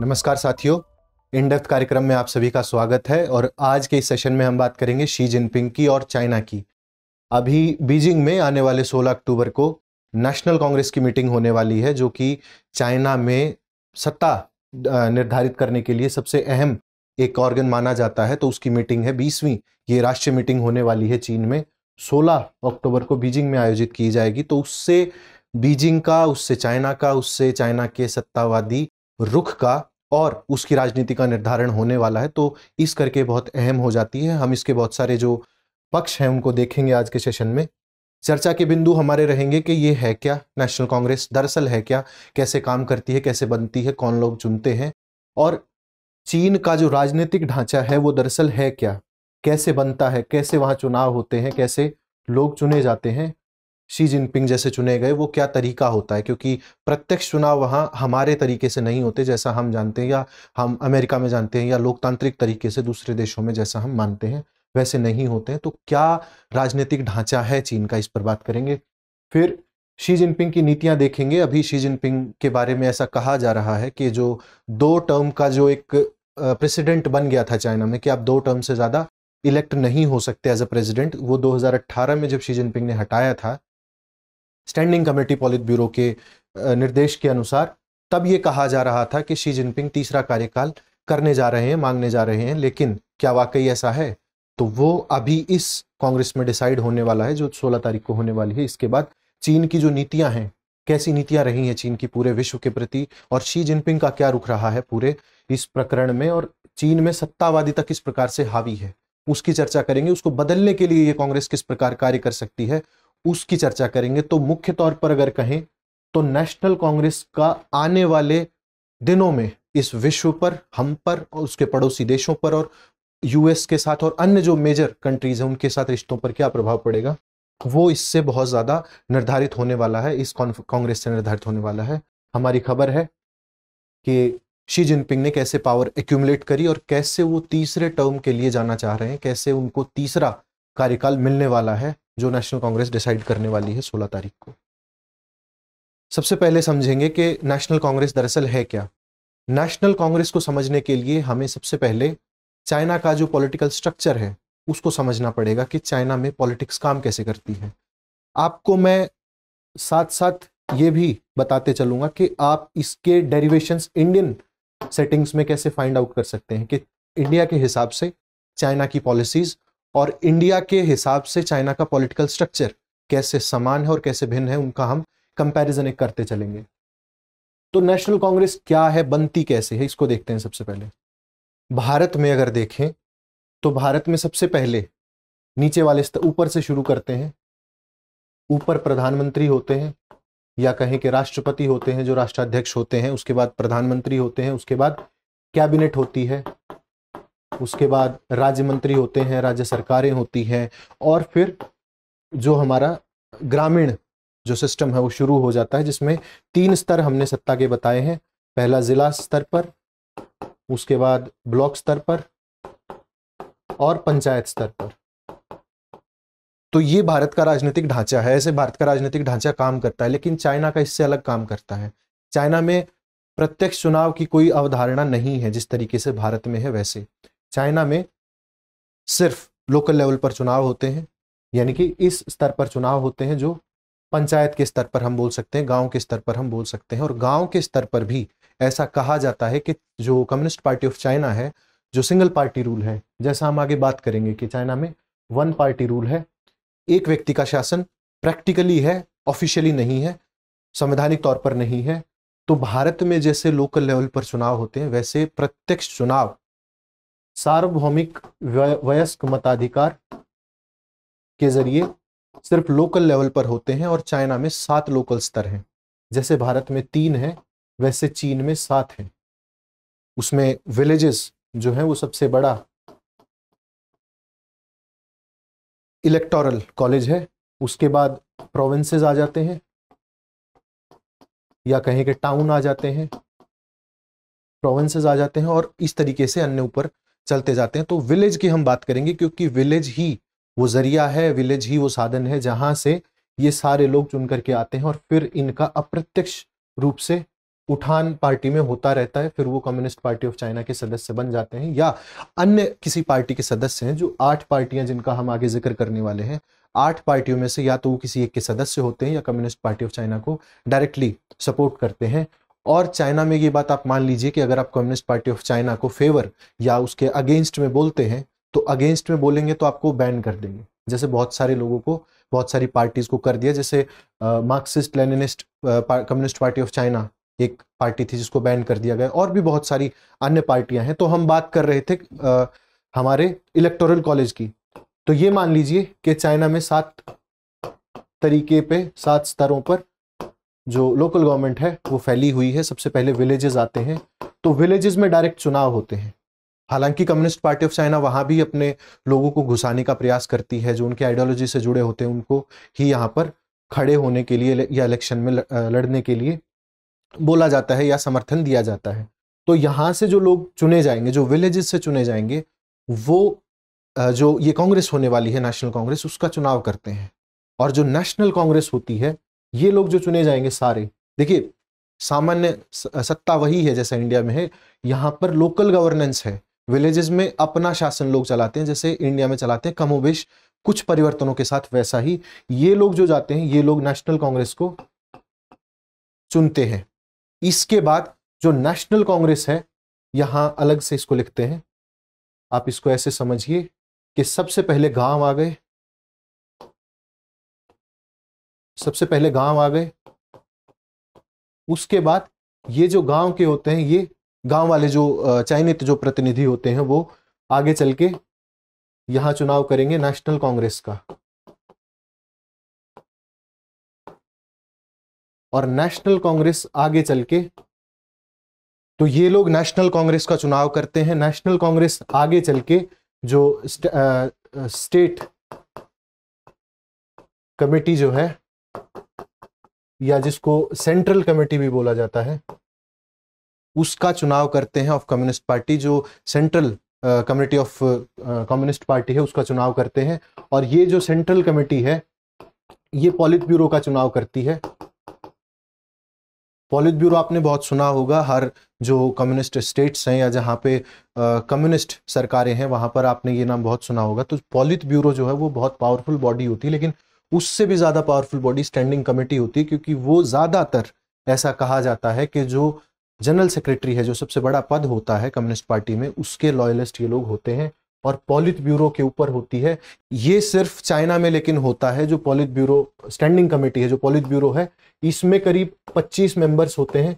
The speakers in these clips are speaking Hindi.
नमस्कार साथियों इंडक्ट कार्यक्रम में आप सभी का स्वागत है और आज के इस सेशन में हम बात करेंगे शी जिनपिंग की और चाइना की अभी बीजिंग में आने वाले 16 अक्टूबर को नेशनल कांग्रेस की मीटिंग होने वाली है जो कि चाइना में सत्ता निर्धारित करने के लिए सबसे अहम एक ऑर्गन माना जाता है तो उसकी मीटिंग है बीसवीं ये राष्ट्रीय मीटिंग होने वाली है चीन में 16 अक्टूबर को बीजिंग में आयोजित की जाएगी तो उससे बीजिंग का उससे चाइना का उससे चाइना के सत्तावादी रुख का और उसकी राजनीति का निर्धारण होने वाला है तो इस करके बहुत अहम हो जाती है हम इसके बहुत सारे जो पक्ष हैं उनको देखेंगे आज के सेशन में चर्चा के बिंदु हमारे रहेंगे कि ये है क्या नेशनल कांग्रेस दरअसल है क्या कैसे काम करती है कैसे बनती है कौन लोग चुनते हैं और चीन का जो राजनीतिक ढांचा है वो दरअसल है क्या कैसे बनता है कैसे वहाँ चुनाव होते हैं कैसे लोग चुने जाते हैं शी जिनपिंग जैसे चुने गए वो क्या तरीका होता है क्योंकि प्रत्यक्ष चुनाव वहाँ हमारे तरीके से नहीं होते जैसा हम जानते हैं या हम अमेरिका में जानते हैं या लोकतांत्रिक तरीके से दूसरे देशों में जैसा हम मानते हैं वैसे नहीं होते हैं तो क्या राजनीतिक ढांचा है चीन का इस पर बात करेंगे फिर शी जिनपिंग की नीतियां देखेंगे अभी शी जिनपिंग के बारे में ऐसा कहा जा रहा है कि जो दो टर्म का जो एक प्रेसिडेंट बन गया था चाइना में कि आप दो टर्म से ज़्यादा इलेक्ट नहीं हो सकते एज अ प्रेसिडेंट वो 2018 में जब शी जिनपिंग ने हटाया था स्टैंडिंग कमेटी पॉलिट ब्यूरो के निर्देश के अनुसार तब ये कहा जा रहा था कि शी जिनपिंग तीसरा कार्यकाल करने जा रहे हैं मांगने जा रहे हैं लेकिन क्या वाकई ऐसा है तो वो अभी इस कांग्रेस में डिसाइड होने वाला है जो 16 तारीख को होने वाली है इसके बाद चीन की जो नीतियां हैं कैसी नीतियां रही हैं चीन की पूरे विश्व के प्रति और शी जिनपिंग का क्या रुख रहा है पूरे इस प्रकरण में और चीन में सत्तावादी तक किस प्रकार से हावी है उसकी चर्चा करेंगे उसको बदलने के लिए ये कांग्रेस किस प्रकार कार्य कर सकती है उसकी चर्चा करेंगे तो मुख्य तौर पर अगर कहें तो नेशनल कांग्रेस का आने वाले दिनों में इस विश्व पर हम पर और उसके पड़ोसी देशों पर और यूएस के साथ और अन्य जो मेजर कंट्रीज हैं उनके साथ रिश्तों पर क्या प्रभाव पड़ेगा वो इससे बहुत ज़्यादा निर्धारित होने वाला है इस कांग्रेस से निर्धारित होने वाला है हमारी खबर है कि शी जिनपिंग ने कैसे पावर एक्यूमुलेट करी और कैसे वो तीसरे टर्म के लिए जाना चाह रहे हैं कैसे उनको तीसरा कार्यकाल मिलने वाला है जो नेशनल कांग्रेस डिसाइड करने वाली है 16 तारीख को सबसे पहले समझेंगे कि नेशनल कांग्रेस दरअसल है क्या नेशनल कांग्रेस को समझने के लिए हमें सबसे पहले चाइना का जो पॉलिटिकल स्ट्रक्चर है उसको समझना पड़ेगा कि चाइना में पॉलिटिक्स काम कैसे करती है आपको मैं साथ साथ ये भी बताते चलूंगा कि आप इसके डेरिवेशंस इंडियन सेटिंग्स में कैसे फाइंड आउट कर सकते हैं कि इंडिया के हिसाब से चाइना की पॉलिसीज और इंडिया के हिसाब से चाइना का पॉलिटिकल स्ट्रक्चर कैसे समान है और कैसे भिन्न है उनका हम कंपैरिजन एक करते चलेंगे तो नेशनल कांग्रेस क्या है बनती कैसे है इसको देखते हैं सबसे पहले भारत में अगर देखें तो भारत में सबसे पहले नीचे वाले ऊपर से शुरू करते हैं ऊपर प्रधानमंत्री होते हैं या कहें कि राष्ट्रपति होते हैं जो राष्ट्राध्यक्ष होते हैं उसके बाद प्रधानमंत्री होते हैं उसके बाद कैबिनेट होती है उसके बाद राज्य मंत्री होते हैं राज्य सरकारें होती हैं और फिर जो हमारा ग्रामीण जो सिस्टम है वो शुरू हो जाता है जिसमें तीन स्तर हमने सत्ता के बताए हैं पहला जिला स्तर पर उसके बाद ब्लॉक स्तर पर और पंचायत स्तर पर तो ये भारत का राजनीतिक ढांचा है ऐसे भारत का राजनीतिक ढांचा काम करता है लेकिन चाइना का इससे अलग काम करता है चाइना में प्रत्यक्ष चुनाव की कोई अवधारणा नहीं है जिस तरीके से भारत में है वैसे चाइना में सिर्फ लोकल लेवल पर चुनाव होते हैं यानी कि इस स्तर पर चुनाव होते हैं जो पंचायत के स्तर पर हम बोल सकते हैं गांव के स्तर पर हम बोल सकते हैं और गांव के स्तर पर भी ऐसा कहा जाता है कि जो कम्युनिस्ट पार्टी ऑफ चाइना है जो सिंगल पार्टी रूल है जैसा हम आगे बात करेंगे कि चाइना में वन पार्टी रूल है एक व्यक्ति का शासन प्रैक्टिकली है ऑफिशियली नहीं है संवैधानिक तौर पर नहीं है तो भारत में जैसे लोकल लेवल पर चुनाव होते हैं वैसे प्रत्यक्ष चुनाव सार्वभौमिक वयस्क मताधिकार के जरिए सिर्फ लोकल लेवल पर होते हैं और चाइना में सात लोकल स्तर हैं जैसे भारत में तीन है वैसे चीन में सात हैं उसमें विलेजेस जो है वो सबसे बड़ा इलेक्टोरल कॉलेज है उसके बाद प्रोविंसेस आ जाते हैं या कहें कि टाउन आ जाते हैं प्रोविंसेस आ जाते हैं और इस तरीके से अन्य ऊपर चलते जाते हैं तो विलेज की हम बात करेंगे क्योंकि विलेज ही वो जरिया है विलेज ही वो साधन है जहां से ये सारे लोग चुन करके आते हैं और फिर इनका अप्रत्यक्ष रूप से उठान पार्टी में होता रहता है फिर वो कम्युनिस्ट पार्टी ऑफ चाइना के सदस्य बन जाते हैं या अन्य किसी पार्टी के सदस्य हैं जो आठ पार्टियां जिनका हम आगे जिक्र करने वाले हैं आठ पार्टियों में से या तो वो किसी एक के सदस्य होते हैं या कम्युनिस्ट पार्टी ऑफ चाइना को डायरेक्टली सपोर्ट करते हैं और चाइना में ये बात आप मान लीजिए कि अगर आप कम्युनिस्ट पार्टी ऑफ चाइना को फेवर या उसके अगेंस्ट में बोलते हैं तो अगेंस्ट में बोलेंगे तो आपको बैन कर देंगे जैसे बहुत सारे लोगों को बहुत सारी पार्टीज को कर दिया जैसे Marxist Leninist Communist party of China एक पार्टी थी जिसको बैन कर दिया गया और भी बहुत सारी अन्य पार्टियां हैं तो हम बात कर रहे थे आ, हमारे इलेक्टोरल कॉलेज की तो ये मान लीजिए कि चाइना में सात तरीके पे सात स्तरों पर जो लोकल गवर्नमेंट है वो फैली हुई है सबसे पहले विलेजेस आते हैं तो विलेजेस में डायरेक्ट चुनाव होते हैं हालांकि कम्युनिस्ट पार्टी ऑफ चाइना वहाँ भी अपने लोगों को घुसाने का प्रयास करती है जो उनके आइडियोलॉजी से जुड़े होते हैं उनको ही यहाँ पर खड़े होने के लिए या इलेक्शन में लड़ने के लिए बोला जाता है या समर्थन दिया जाता है तो यहाँ से जो लोग चुने जाएंगे जो विलेजेस से चुने जाएंगे वो जो ये कांग्रेस होने वाली है नेशनल कांग्रेस उसका चुनाव करते हैं और जो नेशनल कांग्रेस होती है ये लोग जो चुने जाएंगे सारे देखिए सामान्य सत्ता वही है जैसा इंडिया में है यहाँ पर लोकल गवर्नेंस है विलेजेस में अपना शासन लोग चलाते हैं जैसे इंडिया में चलाते हैं कमोबेश कुछ परिवर्तनों के साथ वैसा ही ये लोग जो जाते हैं ये लोग नेशनल कांग्रेस को चुनते हैं इसके बाद जो नेशनल कांग्रेस है यहाँ अलग से इसको लिखते हैं आप इसको ऐसे समझिए कि सबसे पहले गांव आ गए सबसे पहले गांव आ गए उसके बाद ये जो गांव के होते हैं ये गांव वाले जो चयनित जो प्रतिनिधि होते हैं वो आगे चल के यहां चुनाव करेंगे नेशनल कांग्रेस का और नेशनल कांग्रेस आगे चल के तो ये लोग नेशनल कांग्रेस का चुनाव करते हैं नेशनल कांग्रेस आगे चल के जो स्टे, आ, स्टेट कमेटी जो है या जिसको सेंट्रल कमेटी भी बोला जाता है उसका चुनाव करते हैं ऑफ कम्युनिस्ट पार्टी जो Central Committee of Communist Party है उसका चुनाव करते हैं और ये जो सेंट्रल कमेटी है ये पॉलिट ब्यूरो का चुनाव करती है पॉलिट ब्यूरो आपने बहुत सुना होगा हर जो कम्युनिस्ट स्टेट्स हैं या जहाँ पे कम्युनिस्ट सरकारें हैं वहाँ पर आपने ये नाम बहुत सुना होगा तो पॉलिट ब्यूरो जो है वो बहुत पावरफुल बॉडी होती है लेकिन उससे भी ज़्यादा पावरफुल बॉडी स्टैंडिंग कमेटी होती है क्योंकि वो ज़्यादातर ऐसा कहा जाता है कि जो जनरल सेक्रेटरी है जो सबसे बड़ा पद होता है कम्युनिस्ट पार्टी में उसके लॉयलिस्ट ये लोग होते हैं और पॉलिट ब्यूरो के ऊपर होती है ये सिर्फ चाइना में लेकिन होता है जो पॉलिट ब्यूरो स्टैंडिंग कमेटी है जो पॉलिट ब्यूरो है इसमें करीब 25 मेंबर्स होते हैं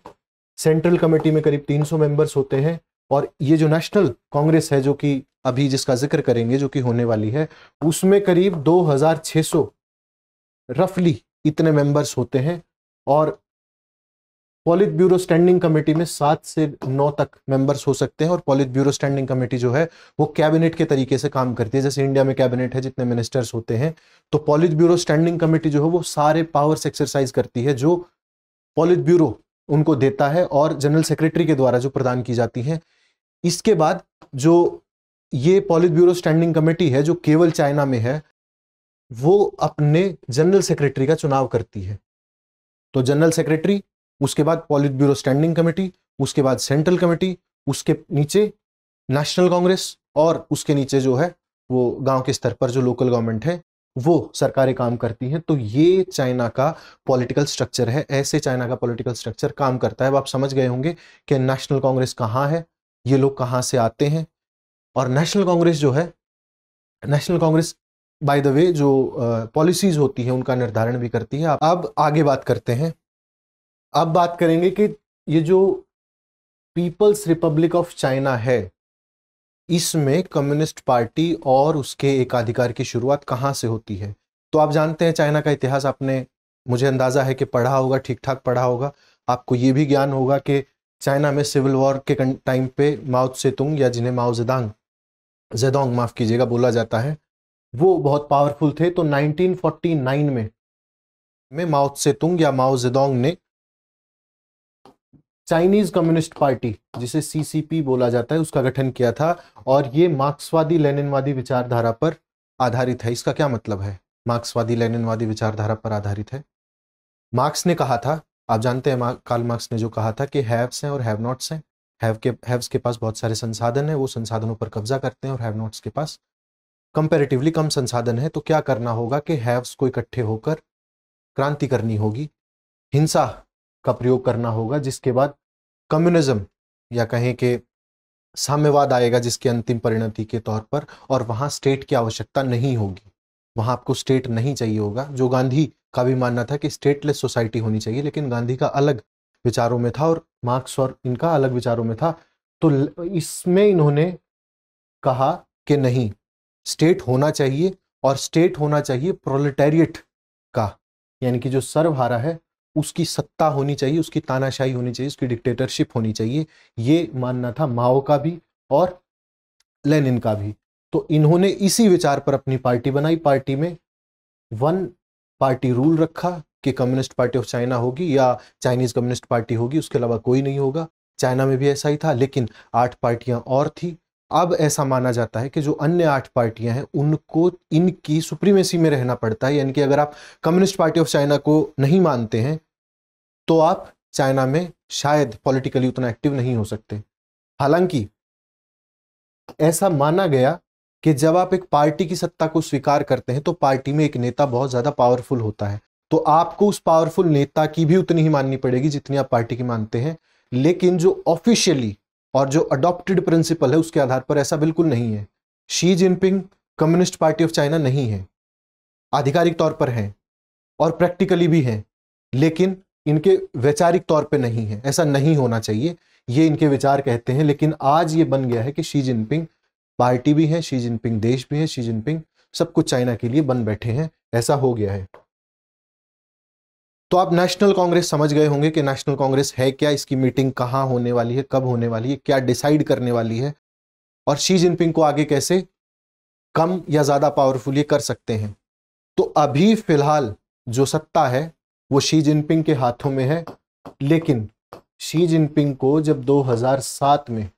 सेंट्रल कमेटी में करीब 300 मेंबर्स होते हैं और ये जो नेशनल कांग्रेस है जो कि अभी जिसका जिक्र करेंगे जो कि होने वाली है उसमें करीब 2600 रफली इतने मेंबर्स होते हैं और पॉलिट ब्यूरो स्टैंडिंग कमेटी में सात से नौ तक मेंबर्स हो सकते हैं और पॉलिट ब्यूरो स्टैंडिंग कमेटी जो है वो कैबिनेट के तरीके से काम करती है जैसे इंडिया में कैबिनेट है जितने मिनिस्टर्स होते हैं तो पॉलिट ब्यूरो स्टैंडिंग कमेटी जो है वो सारे पावर्स एक्सरसाइज करती है जो पॉलिट ब्यूरो उनको देता है और जनरल सेक्रेटरी के द्वारा जो प्रदान की जाती हैं इसके बाद जो ये पॉलिट ब्यूरो स्टैंडिंग कमेटी है जो केवल चाइना में है वो अपने जनरल सेक्रेटरी का चुनाव करती है तो जनरल सेक्रेटरी उसके बाद पॉलिट ब्यूरो स्टैंडिंग कमेटी उसके बाद सेंट्रल कमेटी उसके नीचे नेशनल कांग्रेस और उसके नीचे जो है वो गांव के स्तर पर जो लोकल गवर्नमेंट है वो सरकारें काम करती हैं तो ये चाइना का पॉलिटिकल स्ट्रक्चर है ऐसे चाइना का पॉलिटिकल स्ट्रक्चर काम करता है अब आप समझ गए होंगे कि नेशनल कांग्रेस कहाँ है ये लोग कहाँ से आते हैं और नेशनल कांग्रेस जो है National Congress by the way जो पॉलिसीज होती है उनका निर्धारण भी करती है अब आगे बात करते हैं अब बात करेंगे कि ये जो पीपल्स रिपब्लिक ऑफ चाइना है इसमें कम्युनिस्ट पार्टी और उसके एकाधिकार की शुरुआत कहाँ से होती है तो आप जानते हैं चाइना का इतिहास आपने मुझे अंदाज़ा है कि पढ़ा होगा ठीक ठाक पढ़ा होगा आपको ये भी ज्ञान होगा कि चाइना में सिविल वॉर के टाइम पे माओ सेतुंग या जिन्हें माओ जेदांग जेदोंग माफ़ कीजिएगा बोला जाता है वो बहुत पावरफुल थे तो 1949 में में माओ तुंग या माओ जेदोंग ने चाइनीज कम्युनिस्ट पार्टी जिसे सीसीपी बोला जाता है उसका गठन किया था और ये मार्क्सवादी लेनिनवादी विचारधारा पर आधारित है इसका क्या मतलब है मार्क्सवादी लेनिनवादी विचारधारा पर आधारित है मार्क्स ने कहा था आप जानते हैं कार्ल मार्क्स ने जो कहा था कि हैव्स हैं और हैव नॉट्स हैं हैव के हैव्स के पास बहुत सारे संसाधन हैं वो संसाधनों पर कब्जा करते हैं और हैव नॉट्स के पास कंपेरेटिवली कम संसाधन है तो क्या करना होगा कि हैव्स को इकट्ठे होकर क्रांति करनी होगी हिंसा का प्रयोग करना होगा जिसके बाद कम्युनिज्म या कहें कि साम्यवाद आएगा जिसके अंतिम परिणति के तौर पर और वहां स्टेट की आवश्यकता नहीं होगी वहां आपको स्टेट नहीं चाहिए होगा जो गांधी का भी मानना था कि स्टेटलेस सोसाइटी होनी चाहिए लेकिन गांधी का अलग विचारों में था और मार्क्स और इनका अलग विचारों में था तो इसमें इन्होंने कहा कि नहीं स्टेट होना चाहिए और स्टेट होना चाहिए प्रोलेटेरिएट का यानी कि जो सर्वहारा है उसकी सत्ता होनी चाहिए उसकी तानाशाही होनी चाहिए उसकी डिक्टेटरशिप होनी चाहिए ये मानना था माओ का भी और लेनिन का भी तो इन्होंने इसी विचार पर अपनी पार्टी बनाई पार्टी में वन पार्टी रूल रखा कि कम्युनिस्ट पार्टी ऑफ चाइना होगी या चाइनीज कम्युनिस्ट पार्टी होगी उसके अलावा कोई नहीं होगा चाइना में भी ऐसा ही था लेकिन आठ पार्टियां और थी अब ऐसा माना जाता है कि जो अन्य आठ पार्टियां हैं उनको इनकी सुप्रीमेसी में रहना पड़ता है यानी कि अगर आप कम्युनिस्ट पार्टी ऑफ चाइना को नहीं मानते हैं तो आप चाइना में शायद पॉलिटिकली उतना एक्टिव नहीं हो सकते हालांकि ऐसा माना गया कि जब आप एक पार्टी की सत्ता को स्वीकार करते हैं तो पार्टी में एक नेता बहुत ज़्यादा पावरफुल होता है तो आपको उस पावरफुल नेता की भी उतनी ही माननी पड़ेगी जितनी आप पार्टी की मानते हैं लेकिन जो ऑफिशियली और जो अडॉप्टेड प्रिंसिपल है उसके आधार पर ऐसा बिल्कुल नहीं है Xi Jinping Communist party of China नहीं है आधिकारिक तौर पर है और प्रैक्टिकली भी है लेकिन इनके वैचारिक तौर पर नहीं है ऐसा नहीं होना चाहिए ये इनके विचार कहते हैं लेकिन आज ये बन गया है कि शी जिनपिंग पार्टी भी है शी जिनपिंग देश भी है शी जिनपिंग सब कुछ चाइना के लिए बन बैठे हैं ऐसा हो गया है तो आप नेशनल कांग्रेस समझ गए होंगे कि नेशनल कांग्रेस है क्या इसकी मीटिंग कहाँ होने वाली है कब होने वाली है क्या डिसाइड करने वाली है और शी जिनपिंग को आगे कैसे कम या ज़्यादा पावरफुल ये कर सकते हैं तो अभी फिलहाल जो सत्ता है वो शी जिनपिंग के हाथों में है लेकिन शी जिनपिंग को जब 2007 में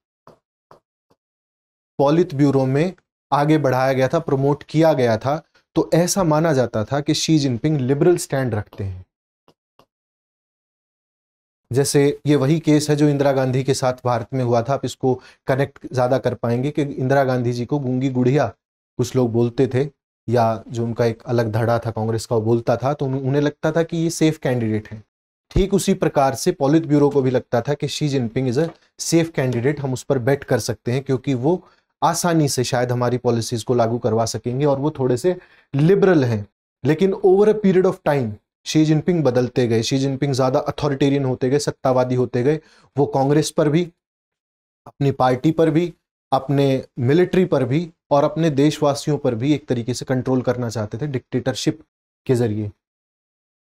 पॉलित ब्यूरो में आगे बढ़ाया गया था प्रमोट किया गया था तो ऐसा माना जाता था कि शी जिनपिंग लिबरल स्टैंड रखते हैं जैसे ये वही केस है जो इंदिरा गांधी के साथ भारत में हुआ था आप इसको कनेक्ट ज़्यादा कर पाएंगे कि इंदिरा गांधी जी को गूंगी गुड़िया कुछ लोग बोलते थे या जो उनका एक अलग धड़ा था कांग्रेस का वो बोलता था तो उन्हें लगता था कि ये सेफ कैंडिडेट हैं ठीक उसी प्रकार से पॉलित ब्यूरो को भी लगता था कि Xi Jinping is a safe candidate हम उस पर बैट कर सकते हैं क्योंकि वो आसानी से शायद हमारी पॉलिसीज़ को लागू करवा सकेंगे और वो थोड़े से लिबरल हैं लेकिन over a period of time Xi Jinping बदलते गए शी जिनपिंग ज़्यादा अथॉरिटेरियन होते गए सत्तावादी होते गए वो कांग्रेस पर भी अपनी पार्टी पर भी अपने मिलिट्री पर भी और अपने देशवासियों पर भी एक तरीके से कंट्रोल करना चाहते थे डिक्टेटरशिप के ज़रिए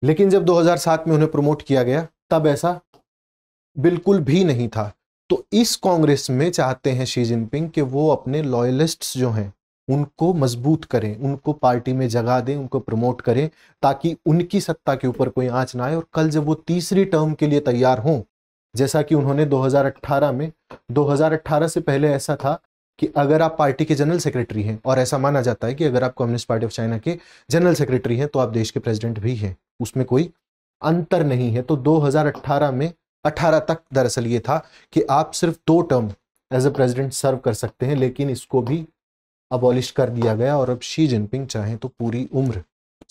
लेकिन जब 2007 में उन्हें प्रमोट किया गया तब ऐसा बिल्कुल भी नहीं था तो इस कांग्रेस में चाहते हैं शी जिनपिंग कि वो अपने लॉयलिस्ट्स जो हैं उनको मजबूत करें उनको पार्टी में जगा दें उनको प्रमोट करें ताकि उनकी सत्ता के ऊपर कोई आँच ना आए और कल जब वो तीसरी टर्म के लिए तैयार हों जैसा कि उन्होंने 2018 में 2018 से पहले ऐसा था कि अगर आप पार्टी के जनरल सेक्रेटरी हैं और ऐसा माना जाता है कि अगर आप कम्युनिस्ट पार्टी ऑफ चाइना के जनरल सेक्रेटरी हैं तो आप देश के प्रेसिडेंट भी हैं उसमें कोई अंतर नहीं है तो 2018 में 18 तक दरअसल ये था कि आप सिर्फ दो term as a president serve कर सकते हैं लेकिन इसको भी अबॉलिश कर दिया गया और अब शी जिनपिंग चाहें तो पूरी उम्र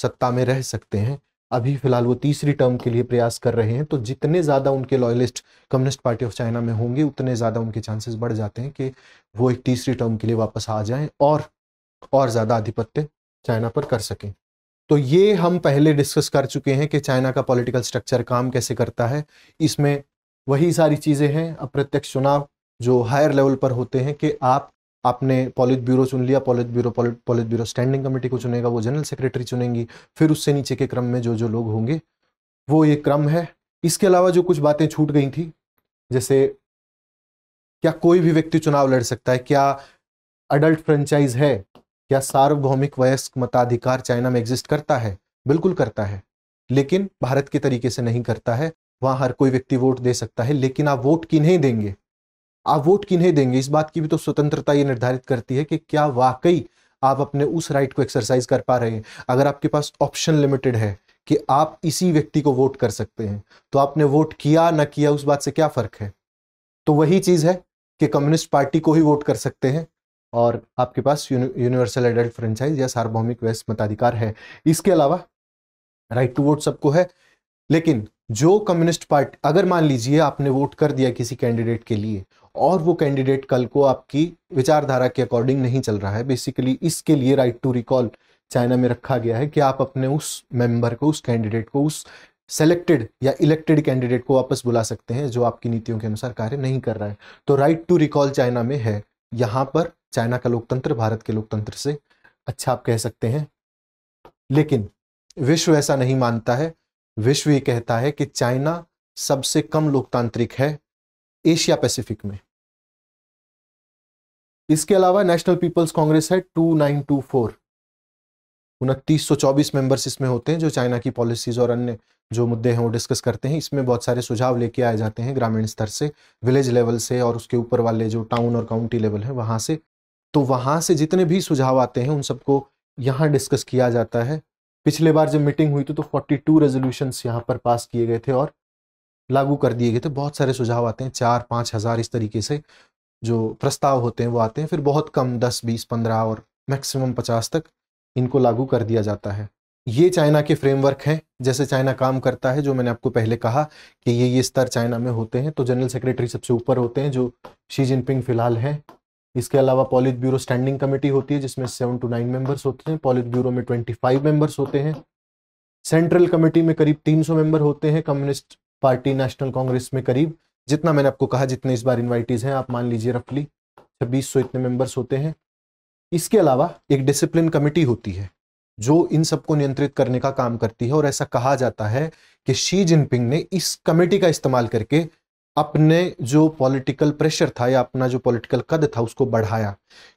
सत्ता में रह सकते हैं अभी फिलहाल वो तीसरी टर्म के लिए प्रयास कर रहे हैं तो जितने ज़्यादा उनके loyalist Communist party of China में होंगे उतने ज़्यादा उनके चांसेस बढ़ जाते हैं कि वो एक तीसरी टर्म के लिए वापस आ जाएं और और ज़्यादा आधिपत्य चाइना पर कर सकें तो ये हम पहले डिस्कस कर चुके हैं कि चाइना का पॉलिटिकल स्ट्रक्चर काम कैसे करता है इसमें वही सारी चीज़ें हैं अप्रत्यक्ष चुनाव जो हायर लेवल पर होते हैं कि आप आपने पॉलिट ब्यूरो चुन लिया politburo politburo standing committee को चुनेगा वो जनरल सेक्रेटरी चुनेंगी फिर उससे नीचे के क्रम में जो जो लोग होंगे वो ये क्रम है इसके अलावा जो कुछ बातें छूट गई थी जैसे क्या कोई भी व्यक्ति चुनाव लड़ सकता है क्या अडल्ट फ्रेंचाइज है क्या सार्वभौमिक वयस्क मताधिकार चाइना में एग्जिस्ट करता है बिल्कुल करता है लेकिन भारत के तरीके से नहीं करता है वहां हर कोई व्यक्ति वोट दे सकता है लेकिन आप वोट किन्हें देंगे आप वोट किन्हें देंगे इस बात की भी तो स्वतंत्रता ये निर्धारित करती है कि क्या वाकई आप अपने उस राइट को एक्सरसाइज कर पा रहे हैं अगर आपके पास ऑप्शन लिमिटेड है कि आप इसी व्यक्ति को वोट कर सकते हैं तो आपने वोट किया ना किया उस बात से क्या फर्क है तो वही चीज़ है कि कम्युनिस्ट पार्टी को ही वोट कर सकते हैं और आपके पास यूनिवर्सल एडल्ट फ्रेंचाइज या सार्वभौमिक वैश्य मताधिकार है इसके अलावा राइट टू वोट सबको है लेकिन जो कम्युनिस्ट पार्टी अगर मान लीजिए आपने वोट कर दिया किसी कैंडिडेट के लिए और वो कैंडिडेट कल को आपकी विचारधारा के अकॉर्डिंग नहीं चल रहा है बेसिकली इसके लिए राइट टू रिकॉल चाइना में रखा गया है कि आप अपने उस मेंबर को उस कैंडिडेट को उस सेलेक्टेड या इलेक्टेड कैंडिडेट को वापस बुला सकते हैं जो आपकी नीतियों के अनुसार कार्य नहीं कर रहा है तो राइट टू रिकॉल चाइना में है यहाँ पर चाइना का लोकतंत्र भारत के लोकतंत्र से अच्छा आप कह सकते हैं लेकिन विश्व ऐसा नहीं मानता है विश्व ये कहता है कि चाइना सबसे कम लोकतांत्रिक है एशिया पैसिफिक में इसके अलावा नेशनल पीपल्स कांग्रेस है 2924 उनतीस मेंबर्स इसमें होते हैं जो चाइना की पॉलिसीज और अन्य जो मुद्दे हैं वो डिस्कस करते हैं इसमें बहुत सारे सुझाव लेके आए जाते हैं ग्रामीण स्तर से विलेज लेवल से और उसके ऊपर वाले जो टाउन और काउंटी लेवल है वहां से तो वहां से जितने भी सुझाव आते हैं उन सबको यहाँ डिस्कस किया जाता है पिछले बार जब मीटिंग हुई थी तो 42 रेजोल्यूशन यहाँ पर पास किए गए थे और लागू कर दिए गए थे बहुत सारे सुझाव आते हैं चार पाँच हज़ार इस तरीके से जो प्रस्ताव होते हैं वो आते हैं फिर बहुत कम दस बीस पंद्रह और मैक्सिमम पचास तक इनको लागू कर दिया जाता है ये चाइना के फ्रेमवर्क हैं जैसे चाइना काम करता है जो मैंने आपको पहले कहा कि ये ये स्तर चाइना में होते हैं तो जनरल सेक्रेटरी सबसे ऊपर होते हैं जो शी जिनपिंग फिलहाल हैं इसके अलावा पॉलिट ब्यूरो स्टैंडिंग कमेटी होती है जिसमें सेवन टू नाइन मेंबर्स होते हैं पॉलिट ब्यूरो में ट्वेंटी फाइव मेंबर्स होते हैं सेंट्रल कमेटी में करीब तीन सौ मेंबर होते हैं कम्युनिस्ट पार्टी नेशनल कांग्रेस में करीब जितना मैंने आपको कहा जितने इस बार इन्वाइटीज़ हैं आप मान लीजिए रफली छब्बीस सौ इतने मेंबर्स होते हैं इसके अलावा एक डिसिप्लिन कमेटी होती है जो इन सबको नियंत्रित करने का काम करती है और ऐसा कहा जाता है कि शी जिनपिंग ने इस कमेटी का इस्तेमाल करके अपने जो पॉलिटिकल प्रेशर था या अपना जो पॉलिटिकल कद था उसको बढ़ाया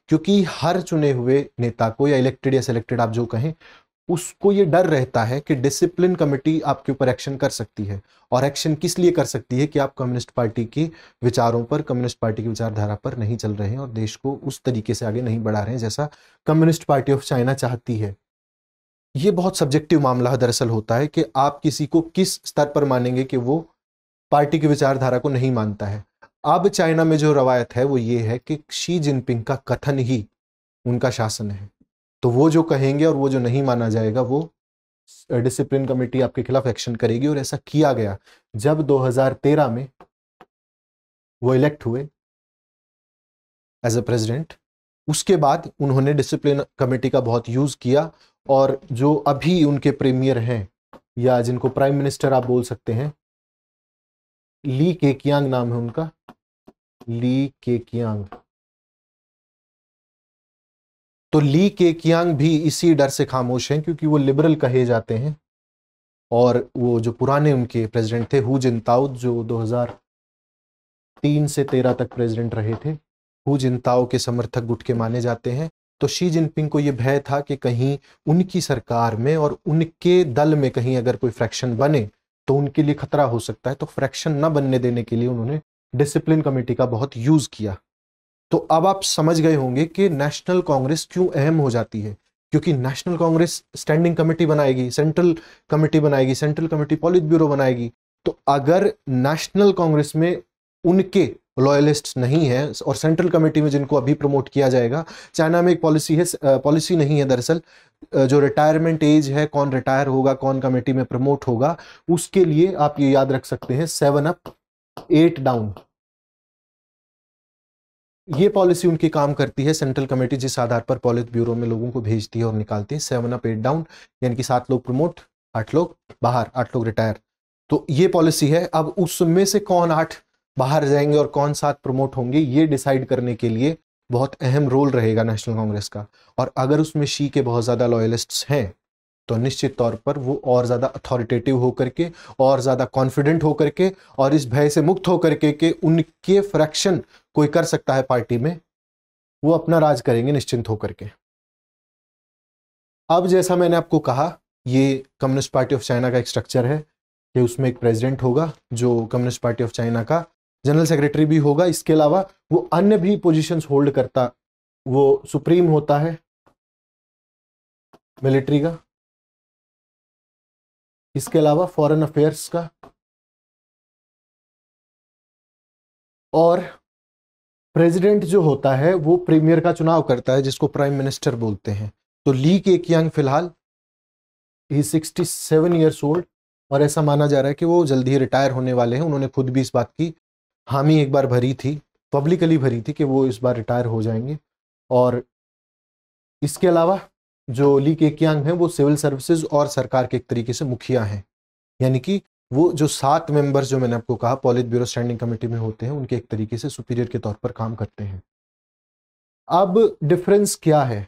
क्योंकि हर चुने हुए नेता को या इलेक्टेड या सिलेक्टेड आप जो कहें उसको ये डर रहता है कि डिसिप्लिन कमेटी आपके ऊपर एक्शन कर सकती है और एक्शन किस लिए कर सकती है कि आप कम्युनिस्ट पार्टी के विचारों पर कम्युनिस्ट पार्टी की विचारधारा पर नहीं चल रहे हैं और देश को उस तरीके से आगे नहीं बढ़ा रहे हैं जैसा कम्युनिस्ट पार्टी ऑफ चाइना चाहती है ये बहुत सब्जेक्टिव मामला दरअसल होता है कि आप किसी को किस स्तर पर मानेंगे कि वो पार्टी की विचारधारा को नहीं मानता है अब चाइना में जो रवायत है वो ये है कि शी जिनपिंग का कथन ही उनका शासन है तो वो जो कहेंगे और वो जो नहीं माना जाएगा वो डिसिप्लिन कमेटी आपके खिलाफ एक्शन करेगी और ऐसा किया गया जब 2013 में वो इलेक्ट हुए एज ए प्रेसिडेंट उसके बाद उन्होंने डिसिप्लिन कमेटी का बहुत यूज़ किया और जो अभी उनके प्रीमियर हैं या जिनको प्राइम मिनिस्टर आप बोल सकते हैं ली कियांग नाम है उनका ली केकियांग तो ली कियांग भी इसी डर से खामोश हैं क्योंकि वो लिबरल कहे जाते हैं और वो जो पुराने उनके प्रेसिडेंट थे हु जिनताओ जो 2003 से 13 तक प्रेसिडेंट रहे थे हु जिनताओ के समर्थक गुट के माने जाते हैं तो शी जिनपिंग को ये भय था कि कहीं उनकी सरकार में और उनके दल में कहीं अगर कोई फ्रैक्शन बने तो उनके लिए खतरा हो सकता है तो फ्रैक्शन ना बनने देने के लिए उन्होंने डिसिप्लिन कमेटी का बहुत यूज किया तो अब आप समझ गए होंगे कि नेशनल कांग्रेस क्यों अहम हो जाती है क्योंकि नेशनल कांग्रेस स्टैंडिंग कमेटी बनाएगी सेंट्रल कमेटी बनाएगी सेंट्रल कमेटी पॉलिट ब्यूरो बनाएगी तो अगर नेशनल कांग्रेस में उनके लॉयलिस्ट नहीं है और सेंट्रल कमेटी में जिनको अभी प्रमोट किया जाएगा चाइना में एक पॉलिसी है पॉलिसी नहीं है दरअसल जो रिटायरमेंट एज है कौन रिटायर होगा कौन कमेटी में प्रमोट होगा उसके लिए आप ये याद रख सकते हैं सेवन अप एट डाउन ये पॉलिसी उनकी काम करती है सेंट्रल कमेटी जिस आधार पर पॉलिट ब्यूरो में लोगों को भेजती है और निकालती है सेवन अप एट डाउन यानी कि सात लोग प्रमोट आठ लोग बाहर आठ लोग रिटायर तो ये पॉलिसी है अब उसमें से कौन आठ बाहर जाएंगे और कौन सात प्रमोट होंगे ये डिसाइड करने के लिए बहुत अहम रोल रहेगा नेशनल कांग्रेस का और अगर उसमें शी के बहुत ज़्यादा लॉयलिस्ट्स हैं तो निश्चित तौर पर वो और ज़्यादा अथॉरिटेटिव होकर के और ज़्यादा कॉन्फिडेंट होकर के और इस भय से मुक्त होकर के कि उनके फ्रैक्शन कोई कर सकता है पार्टी में वो अपना राज करेंगे निश्चिंत होकर के अब जैसा मैंने आपको कहा ये कम्युनिस्ट पार्टी ऑफ चाइना का एक स्ट्रक्चर है कि उसमें एक प्रेसिडेंट होगा जो कम्युनिस्ट पार्टी ऑफ चाइना का जनरल सेक्रेटरी भी होगा इसके अलावा वो अन्य भी पोजीशंस होल्ड करता वो सुप्रीम होता है मिलिट्री का इसके अलावा फॉरेन अफेयर्स का और प्रेसिडेंट जो होता है वो प्रीमियर का चुनाव करता है जिसको प्राइम मिनिस्टर बोलते हैं तो ली के कियांग फिलहाल he sixty seven years old और ऐसा माना जा रहा है कि वो जल्दी ही रिटायर होने वाले हैं उन्होंने खुद भी इस बात की हामी एक बार भरी थी पब्लिकली भरी थी कि वो इस बार रिटायर हो जाएंगे और इसके अलावा जो ली के क्यांग हैं वो सिविल सर्विसेज और सरकार के एक तरीके से मुखिया हैं यानी कि वो जो सात मेंबर्स जो मैंने आपको कहा पॉलिट ब्यूरो स्टैंडिंग कमेटी में होते हैं उनके एक तरीके से सुपीरियर के तौर पर काम करते हैं अब डिफरेंस क्या है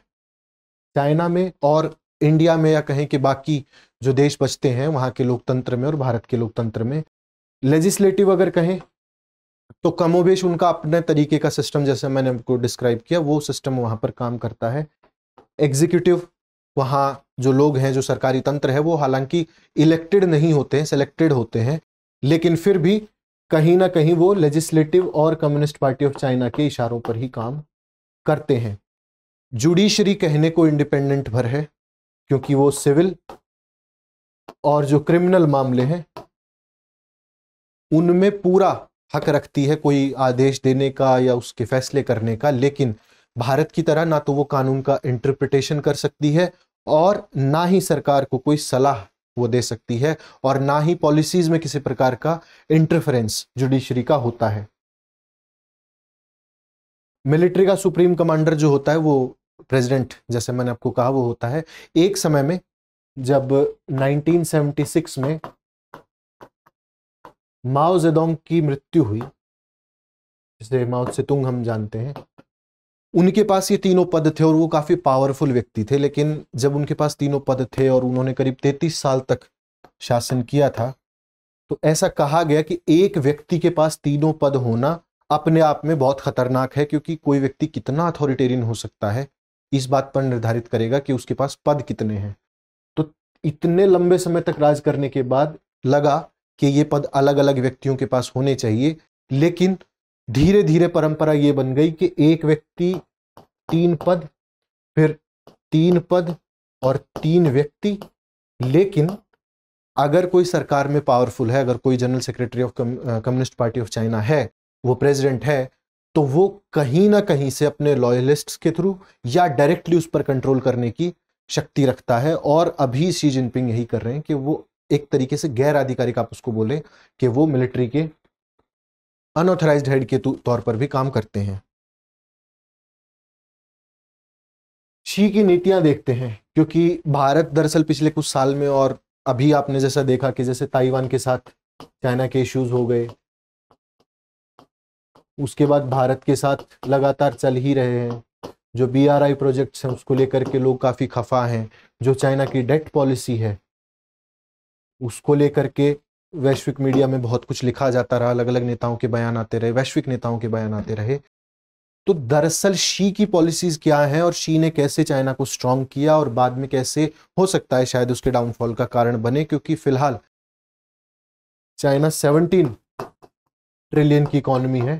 चाइना में और इंडिया में या कहें कि बाकी जो देश बचते हैं वहाँ के लोकतंत्र में और भारत के लोकतंत्र में लेजिस्लेटिव अगर कहें तो कमोबेश उनका अपने तरीके का सिस्टम जैसे मैंने उनको डिस्क्राइब किया वो सिस्टम वहाँ पर काम करता है एग्जीक्यूटिव वहाँ जो लोग हैं जो सरकारी तंत्र है वो हालांकि इलेक्टेड नहीं होते हैं सेलेक्टेड होते हैं लेकिन फिर भी कहीं ना कहीं वो लेजिस्लेटिव और कम्युनिस्ट पार्टी ऑफ चाइना के इशारों पर ही काम करते हैं जुडिशरी कहने को इंडिपेंडेंट भर है क्योंकि वो सिविल और जो क्रिमिनल मामले हैं उनमें पूरा हक रखती है कोई आदेश देने का या उसके फैसले करने का लेकिन भारत की तरह ना तो वो कानून का इंटरप्रिटेशन कर सकती है और ना ही सरकार को कोई सलाह वो दे सकती है और ना ही पॉलिसीज में किसी प्रकार का इंटरफेरेंस जुडिशरी का होता है मिलिट्री का सुप्रीम कमांडर जो होता है वो प्रेसिडेंट जैसे मैंने आपको कहा वो होता है एक समय में जब 1976 में माओ जेदोंग की मृत्यु हुई जिसे माओ सेतुंग हम जानते हैं उनके पास ये तीनों पद थे और वो काफ़ी पावरफुल व्यक्ति थे लेकिन जब उनके पास तीनों पद थे और उन्होंने करीब तैतीस साल तक शासन किया था तो ऐसा कहा गया कि एक व्यक्ति के पास तीनों पद होना अपने आप में बहुत खतरनाक है क्योंकि कोई व्यक्ति कितना अथॉरिटेरियन हो सकता है इस बात पर निर्धारित करेगा कि उसके पास पद कितने हैं तो इतने लंबे समय तक राज करने के बाद लगा कि ये पद अलग अलग व्यक्तियों के पास होने चाहिए लेकिन धीरे धीरे परंपरा ये बन गई कि एक व्यक्ति तीन पद फिर तीन पद और तीन व्यक्ति लेकिन अगर कोई सरकार में पावरफुल है अगर कोई general secretary of Communist party of China है वो प्रेसिडेंट है तो वो कहीं ना कहीं से अपने लॉयलिस्ट्स के थ्रू या डायरेक्टली उस पर कंट्रोल करने की शक्ति रखता है और अभी शी जिनपिंग यही कर रहे हैं कि वो एक तरीके से गैर आधिकारिक आप उसको बोले कि वो मिलिट्री के अनऑथराइज हेड के तौर पर भी काम करते हैं शी की नीतियां देखते हैं क्योंकि भारत दरअसल पिछले कुछ साल में और अभी आपने जैसा देखा कि जैसे ताइवान के साथ चाइना के इश्यूज हो गए उसके बाद भारत के साथ लगातार चल ही रहे हैं जो बी आर आई प्रोजेक्ट्स हैं उसको लेकर के लोग काफ़ी खफा हैं जो चाइना की डेट पॉलिसी है उसको लेकर के वैश्विक मीडिया में बहुत कुछ लिखा जाता रहा अलग अलग नेताओं के बयान आते रहे वैश्विक नेताओं के बयान आते रहे तो दरअसल शी की पॉलिसीज क्या है और शी ने कैसे चाइना को स्ट्रांग किया और बाद में कैसे हो सकता है शायद उसके डाउनफॉल का कारण बने क्योंकि फिलहाल चाइना 17 ट्रिलियन की इकोनॉमी है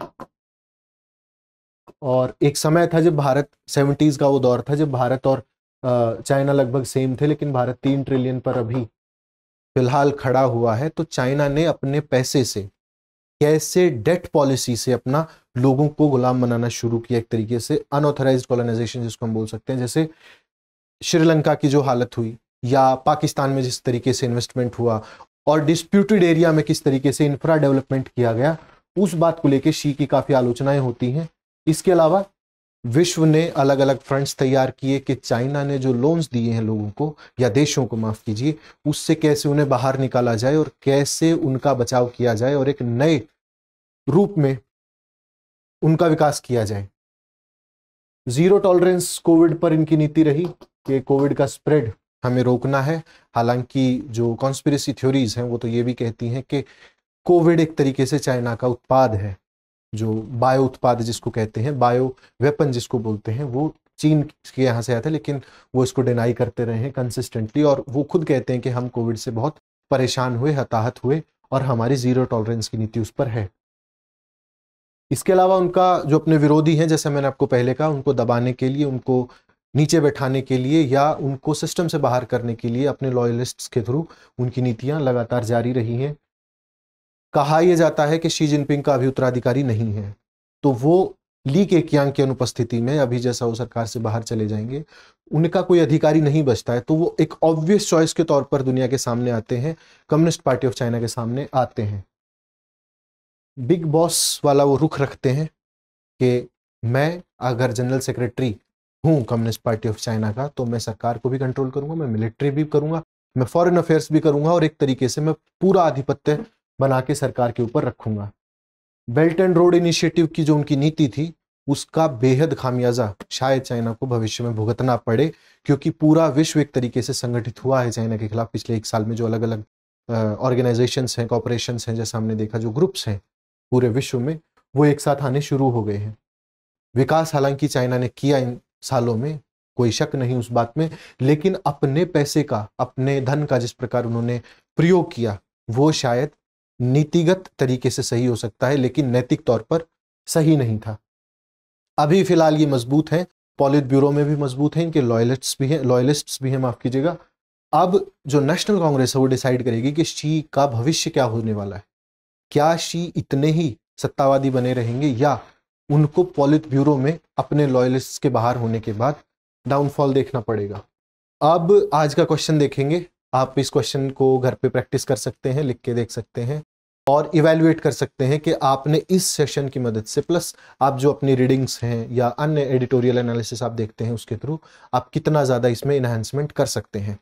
और एक समय था जब भारत सेवेंटीज का वो दौर था जब भारत और चाइना लगभग सेम थे लेकिन भारत तीन ट्रिलियन पर अभी फिलहाल खड़ा हुआ है तो चाइना ने अपने पैसे से कैसे डेट पॉलिसी से अपना लोगों को गुलाम बनाना शुरू किया एक तरीके से अनऑथराइज कॉलोनाइजेशन जिसको हम बोल सकते हैं जैसे श्रीलंका की जो हालत हुई या पाकिस्तान में जिस तरीके से इन्वेस्टमेंट हुआ और डिस्प्यूटेड एरिया में किस तरीके से इंफ्रा डेवलपमेंट किया गया उस बात को लेकर शी की काफ़ी आलोचनाएं होती हैं इसके अलावा विश्व ने अलग अलग फ्रंट्स तैयार किए कि चाइना ने जो लोन्स दिए हैं लोगों को या देशों को माफ़ कीजिए उससे कैसे उन्हें बाहर निकाला जाए और कैसे उनका बचाव किया जाए और एक नए रूप में उनका विकास किया जाए जीरो टॉलरेंस कोविड पर इनकी नीति रही कि कोविड का स्प्रेड हमें रोकना है हालांकि जो कॉन्स्पिरसी थ्योरीज हैं वो तो ये भी कहती हैं कि कोविड एक तरीके से चाइना का उत्पाद है जो बायो उत्पाद जिसको कहते हैं बायो वेपन जिसको बोलते हैं वो चीन के यहाँ से आया था लेकिन वो इसको डिनाई करते रहे हैं कंसिस्टेंटली और वो खुद कहते हैं कि हम कोविड से बहुत परेशान हुए हताहत हुए और हमारी जीरो टॉलरेंस की नीति उस पर है इसके अलावा उनका जो अपने विरोधी हैं जैसे मैंने आपको पहले कहा उनको दबाने के लिए उनको नीचे बैठाने के लिए या उनको सिस्टम से बाहर करने के लिए अपने लॉयलिस्ट्स के थ्रू उनकी नीतियां लगातार जारी रही हैं कहा यह जाता है कि शी जिनपिंग का अभी उत्तराधिकारी नहीं है तो वो ली के क्यांग की अनुपस्थिति में अभी जैसा वो सरकार से बाहर चले जाएंगे उनका कोई अधिकारी नहीं बचता है तो वो एक ऑब्वियस चॉइस के तौर पर दुनिया के सामने आते हैं कम्युनिस्ट पार्टी ऑफ चाइना के सामने आते हैं बिग बॉस वाला वो रुख रखते हैं कि मैं अगर जनरल सेक्रेटरी हूँ कम्युनिस्ट पार्टी ऑफ चाइना का तो मैं सरकार को भी कंट्रोल करूंगा मैं मिलिट्री भी करूंगा मैं फॉरेन अफेयर्स भी करूंगा और एक तरीके से मैं पूरा आधिपत्य बना के सरकार के ऊपर रखूंगा बेल्ट एंड रोड इनिशिएटिव की जो उनकी नीति थी उसका बेहद खामियाजा शायद चाइना को भविष्य में भुगतना पड़े क्योंकि पूरा विश्व एक तरीके से संगठित हुआ है चाइना के खिलाफ पिछले एक साल में जो अलग अलग ऑर्गेनाइजेशंस हैं कॉपरेशन हैं जैसा हमने देखा जो ग्रुप्स हैं पूरे विश्व में वो एक साथ आने शुरू हो गए हैं विकास हालांकि चाइना ने किया इन सालों में कोई शक नहीं उस बात में लेकिन अपने पैसे का अपने धन का जिस प्रकार उन्होंने प्रयोग किया वो शायद नीतिगत तरीके से सही हो सकता है लेकिन नैतिक तौर पर सही नहीं था अभी फिलहाल ये मजबूत है पॉलिट ब्यूरो में भी मजबूत है इनके लॉयलिस्ट भी हैं लॉयलिस्ट भी हैं माफ़ कीजिएगा अब जो नेशनल कांग्रेस है वो डिसाइड करेगी कि शी का भविष्य क्या होने वाला है क्या शी इतने ही सत्तावादी बने रहेंगे या उनको पॉलिट ब्यूरो में अपने लॉयलिस्ट के बाहर होने के बाद डाउनफॉल देखना पड़ेगा अब आज का क्वेश्चन देखेंगे आप इस क्वेश्चन को घर पे प्रैक्टिस कर सकते हैं लिख के देख सकते हैं और इवेल्युएट कर सकते हैं कि आपने इस सेशन की मदद से प्लस आप जो अपनी रीडिंग्स हैं या अन्य एडिटोरियल एनालिसिस आप देखते हैं उसके थ्रू आप कितना ज़्यादा इसमें इन्हांसमेंट कर सकते हैं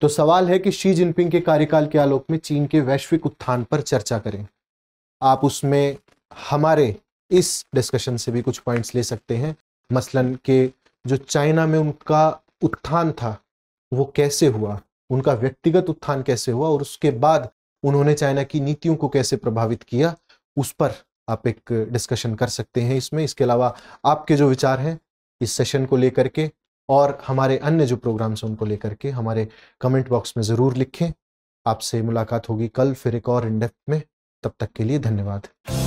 तो सवाल है कि शी जिनपिंग के कार्यकाल के आलोक में चीन के वैश्विक उत्थान पर चर्चा करें आप उसमें हमारे इस डिस्कशन से भी कुछ पॉइंट्स ले सकते हैं मसलन के जो चाइना में उनका उत्थान था वो कैसे हुआ उनका व्यक्तिगत उत्थान कैसे हुआ और उसके बाद उन्होंने चाइना की नीतियों को कैसे प्रभावित किया उस पर आप एक डिस्कशन कर सकते हैं इसमें इसके अलावा आपके जो विचार हैं इस सेशन को लेकर के और हमारे अन्य जो प्रोग्राम्स हैं उनको लेकर के हमारे कमेंट बॉक्स में ज़रूर लिखें आपसे मुलाकात होगी कल फिर एक और इंडेप्थ में तब तक के लिए धन्यवाद